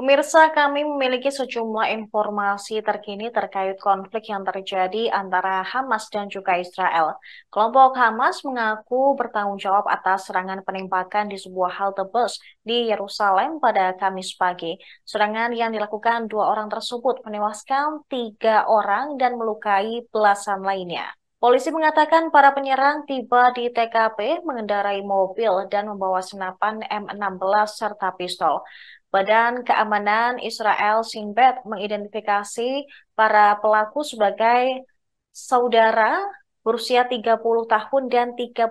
Pemirsa, kami memiliki sejumlah informasi terkini terkait konflik yang terjadi antara Hamas dan juga Israel. Kelompok Hamas mengaku bertanggung jawab atas serangan penembakan di sebuah halte bus di Yerusalem pada Kamis pagi. Serangan yang dilakukan dua orang tersebut menewaskan tiga orang dan melukai belasan lainnya. Polisi mengatakan para penyerang tiba di TKP mengendarai mobil dan membawa senapan M16 serta pistol. Badan Keamanan Israel Sinbad mengidentifikasi para pelaku sebagai saudara berusia 30 tahun dan 38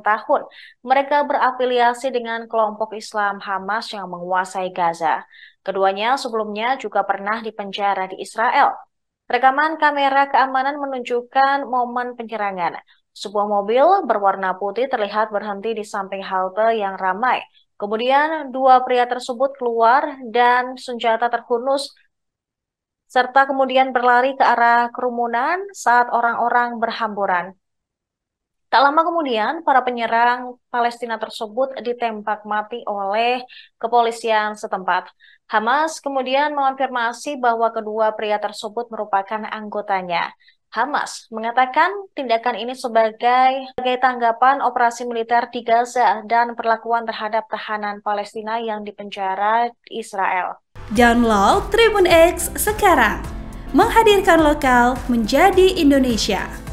tahun. Mereka berafiliasi dengan kelompok Islam Hamas yang menguasai Gaza. Keduanya sebelumnya juga pernah dipenjara di Israel. Rekaman kamera keamanan menunjukkan momen penyerangan. Sebuah mobil berwarna putih terlihat berhenti di samping halte yang ramai. Kemudian dua pria tersebut keluar dan senjata terhunus serta kemudian berlari ke arah kerumunan saat orang-orang berhamburan. Tak lama kemudian, para penyerang Palestina tersebut ditembak mati oleh kepolisian setempat. Hamas kemudian mengonfirmasi bahwa kedua pria tersebut merupakan anggotanya. Hamas mengatakan tindakan ini sebagai, sebagai tanggapan operasi militer di Gaza dan perlakuan terhadap tahanan Palestina yang dipenjara Israel. Download Tribun X sekarang, menghadirkan lokal menjadi Indonesia.